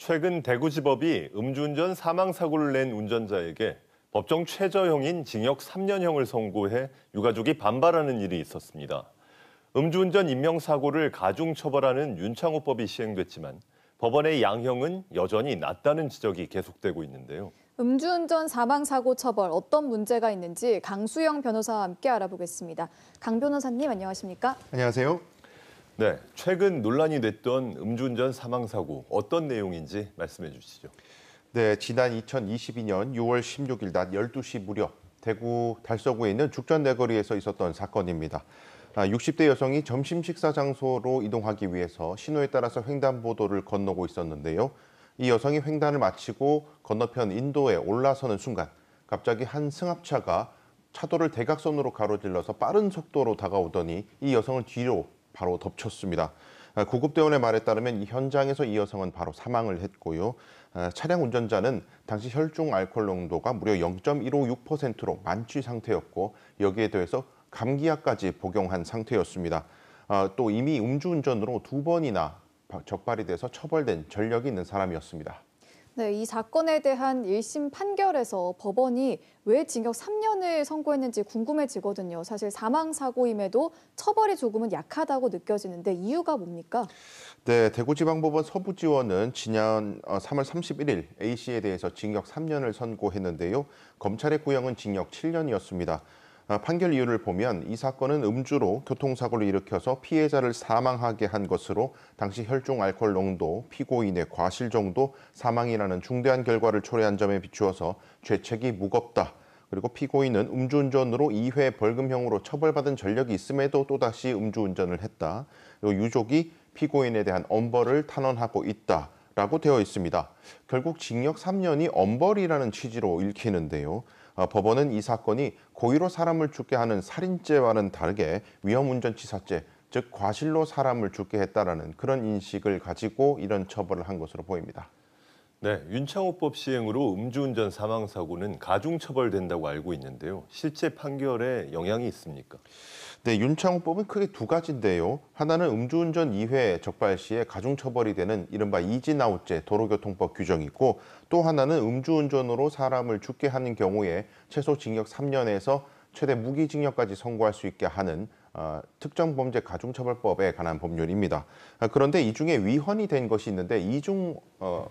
최근 대구지법이 음주운전 사망 사고를 낸 운전자에게 법정 최저형인 징역 3년형을 선고해 유가족이 반발하는 일이 있었습니다. 음주운전 인명사고를 가중처벌하는 윤창호법이 시행됐지만 법원의 양형은 여전히 낮다는 지적이 계속되고 있는데요. 음주운전 사망사고 처벌 어떤 문제가 있는지 강수영 변호사와 함께 알아보겠습니다. 강 변호사님 안녕하십니까? 안녕하세요. 네, 최근 논란이 됐던 음주운전 사망 사고 어떤 내용인지 말씀해 주시죠. 네, 지난 2022년 6월 16일 낮 12시 무렵 대구 달서구에 있는 죽전내거리에서 있었던 사건입니다. 60대 아, 여성이 점심 식사 장소로 이동하기 위해서 신호에 따라서 횡단보도를 건너고 있었는데요. 이 여성이 횡단을 마치고 건너편 인도에 올라서는 순간 갑자기 한 승합차가 차도를 대각선으로 가로질러서 빠른 속도로 다가오더니 이 여성을 뒤로 바로 덮쳤습니다. 아, 구급대원의 말에 따르면 현장에서 이 여성은 바로 사망을 했고요. 아, 차량 운전자는 당시 혈중 알코올 농도가 무려 0.156%로 만취 상태였고 여기에 더해서 감기약까지 복용한 상태였습니다. 아, 또 이미 음주운전으로 두 번이나 적발이 돼서 처벌된 전력이 있는 사람이었습니다. 네, 이 사건에 대한 1심 판결에서 법원이 왜 징역 3년을 선고했는지 궁금해지거든요. 사실 사망 사고임에도 처벌이 조금은 약하다고 느껴지는데 이유가 뭡니까? 네, 대구지방법원 서부지원은 지난 3월 어, 31일 A 씨에 대해서 징역 3년을 선고했는데요. 검찰의 구형은 징역 7년이었습니다. 아, 판결 이유를 보면 이 사건은 음주로 교통사고를 일으켜서 피해자를 사망하게 한 것으로 당시 혈중 알코올 농도, 피고인의 과실 정도, 사망이라는 중대한 결과를 초래한 점에 비추어서 죄책이 무겁다. 그리고 피고인은 음주운전으로 2회 벌금형으로 처벌받은 전력이 있음에도 또다시 음주운전을 했다. 그리고 유족이 피고인에 대한 엄벌을 탄원하고 있다. 라고 되어 있습니다. 결국 징역 3년이 엄벌이라는 취지로 읽히는데요. 어, 법원은 이 사건이 고의로 사람을 죽게 하는 살인죄와는 다르게 위험운전치사죄, 즉 과실로 사람을 죽게 했다라는 그런 인식을 가지고 이런 처벌을 한 것으로 보입니다. 네, 윤창호법 시행으로 음주운전 사망 사고는 가중처벌된다고 알고 있는데요. 실제 판결에 영향이 있습니까? 네, 윤창호법은 크게 두 가지인데요. 하나는 음주운전 2회 적발 시에 가중처벌이 되는 이른바 이진아웃제 도로교통법 규정이고 또 하나는 음주운전으로 사람을 죽게 하는 경우에 최소 징역 3년에서 최대 무기징역까지 선고할 수 있게 하는 어, 특정범죄 가중처벌법에 관한 법률입니다. 아, 그런데 이 중에 위헌이 된 것이 있는데 이중 어,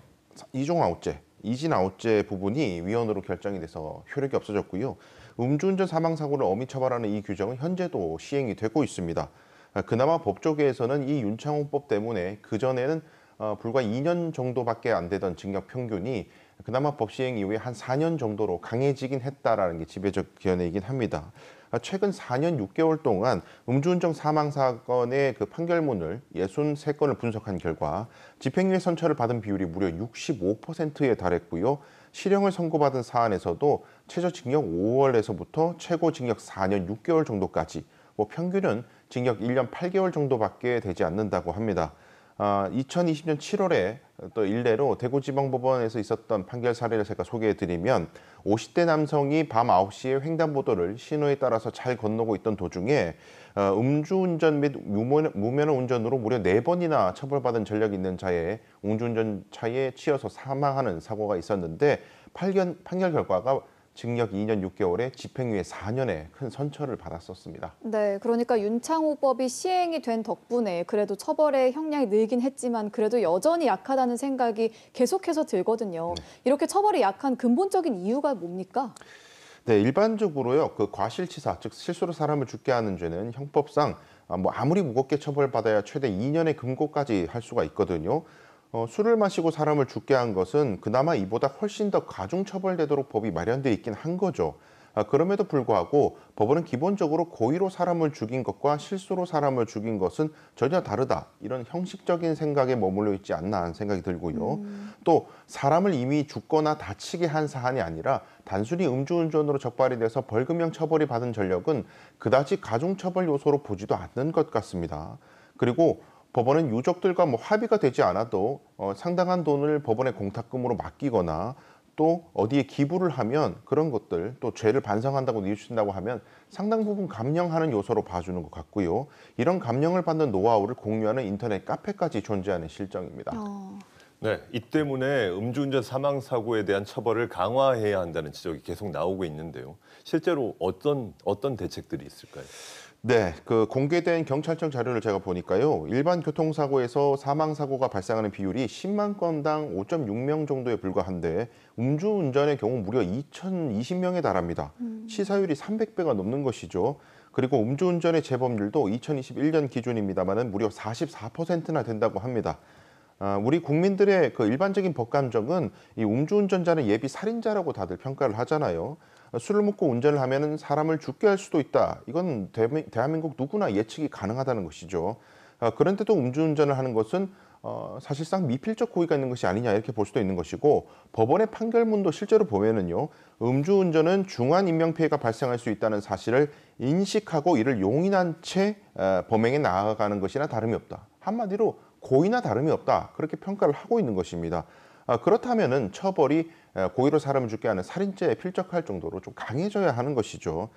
이종 아웃제 이진 아웃제 부분이 위헌으로 결정이 돼서 효력이 없어졌고요. 음주운전 사망사고를 엄히 처벌하는 이 규정은 현재도 시행이 되고 있습니다. 아, 그나마 법조계에서는 이 윤창호법 때문에 그전에는 어, 불과 2년 정도밖에 안 되던 징역 평균이 그나마 법 시행 이후에 한 4년 정도로 강해지긴 했다라는 게 지배적 견해이긴 합니다. 아, 최근 4년 6개월 동안 음주운전 사망 사건의 그 판결문을 63건을 분석한 결과 집행유예 선처를 받은 비율이 무려 65%에 달했고요. 실형을 선고받은 사안에서도 최저징역 5월에서부터 최고 징역 4년 6개월 정도까지 뭐 평균은 징역 1년 8개월 정도밖에 되지 않는다고 합니다. 아, 2020년 7월에 또 일례로 대구지방법원에서 있었던 판결 사례를 제가 소개해드리면 50대 남성이 밤 9시에 횡단보도를 신호에 따라서 잘 건너고 있던 도중에 어, 음주운전 및 유면, 무면허 운전으로 무려 4번이나 처벌받은 전력이 있는 자에 음주운전 차에 치여서 사망하는 사고가 있었는데 8견, 판결 결과가 징역 2년 6개월에 집행유예 4년에큰 선처를 받았었습니다. 네, 그러니까 윤창호법이 시행이 된 덕분에 그래도 처벌의 형량이 늘긴 했지만 그래도 여전히 약하다는 생각이 계속해서 들거든요. 네. 이렇게 처벌이 약한 근본적인 이유가 뭡니까? 네, 일반적으로요. 그 과실치사, 즉 실수로 사람을 죽게 하는 죄는 형법상 아, 뭐 아무리 무겁게 처벌받아야 최대 2년의 금고까지 할 수가 있거든요. 어, 술을 마시고 사람을 죽게 한 것은 그나마 이보다 훨씬 더 가중처벌되도록 법이 마련돼 있긴 한 거죠. 아, 그럼에도 불구하고 법원은 기본적으로 고의로 사람을 죽인 것과 실수로 사람을 죽인 것은 전혀 다르다. 이런 형식적인 생각에 머물러 있지 않나 하는 생각이 들고요. 음. 또 사람을 이미 죽거나 다치게 한 사안이 아니라 단순히 음주운전으로 적발이 돼서 벌금형 처벌이 받은 전력은 그다지 가중처벌 요소로 보지도 않는 것 같습니다. 그리고 법원은 유족들과 뭐 합의가 되지 않아도 어, 상당한 돈을 법원의 공탁금으로 맡기거나 또 어디에 기부를 하면 그런 것들 또 죄를 반성한다고 뉘우신다고 하면 상당 부분 감령하는 요소로 봐주는 것 같고요. 이런 감령을 받는 노하우를 공유하는 인터넷 카페까지 존재하는 실정입니다. 어... 네, 이 때문에 음주운전 사망 사고에 대한 처벌을 강화해야 한다는 지적이 계속 나오고 있는데요. 실제로 어떤 어떤 대책들이 있을까요? 네, 그 공개된 경찰청 자료를 제가 보니까요. 일반 교통사고에서 사망사고가 발생하는 비율이 10만 건당 5.6명 정도에 불과한데 음주운전의 경우 무려 2,020명에 달합니다. 음. 치사율이 300배가 넘는 것이죠. 그리고 음주운전의 재범률도 2021년 기준입니다만는 무려 44%나 된다고 합니다. 아, 우리 국민들의 그 일반적인 법감정은 이 음주운전자는 예비 살인자라고 다들 평가를 하잖아요. 술을 먹고 운전을 하면 사람을 죽게 할 수도 있다. 이건 대한민국 누구나 예측이 가능하다는 것이죠. 아, 그런데도 음주운전을 하는 것은 어, 사실상 미필적 고의가 있는 것이 아니냐 이렇게 볼 수도 있는 것이고 법원의 판결문도 실제로 보면은요 음주운전은 중한 인명피해가 발생할 수 있다는 사실을 인식하고 이를 용인한 채 범행에 나아가는 것이나 다름이 없다 한마디로 고의나 다름이 없다 그렇게 평가를 하고 있는 것입니다. 아, 그렇다면은 처벌이 고의로 사람을 죽게 하는 살인죄에 필적할 정도로 좀 강해져야 하는 것이죠.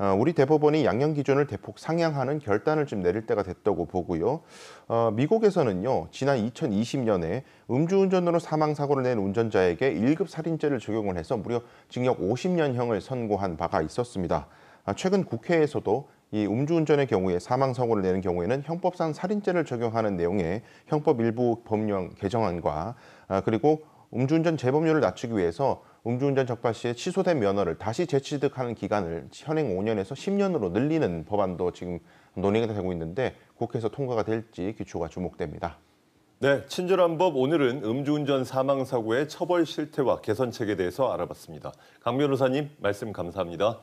어, 우리 대법원이 양형 기준을 대폭 상향하는 결단을 좀 내릴 때가 됐다고 보고요. 어, 미국에서는요, 지난 2020년에 음주운전으로 사망사고를 낸 운전자에게 1급 살인죄를 적용을 해서 무려 징역 50년형을 선고한 바가 있었습니다. 아, 최근 국회에서도 이 음주운전의 경우에 사망 사고를 내는 경우에는 형법상 살인죄를 적용하는 내용의 형법 일부 법령 개정안과 아, 그리고 음주운전 재범률을 낮추기 위해서 음주운전 적발 시에 취소된 면허를 다시 재취득하는 기간을 현행 5년에서 10년으로 늘리는 법안도 지금 논의가 되고 있는데 국회에서 통과가 될지 기초가 주목됩니다. 네, 친절한 법 오늘은 음주운전 사망 사고의 처벌 실태와 개선책에 대해서 알아봤습니다. 강 변호사님 말씀 감사합니다.